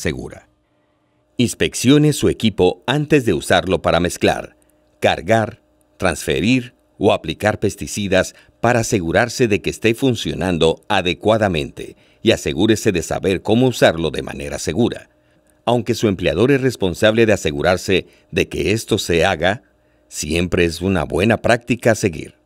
segura. Inspeccione su equipo antes de usarlo para mezclar, cargar, transferir o aplicar pesticidas para asegurarse de que esté funcionando adecuadamente y asegúrese de saber cómo usarlo de manera segura. Aunque su empleador es responsable de asegurarse de que esto se haga, siempre es una buena práctica seguir.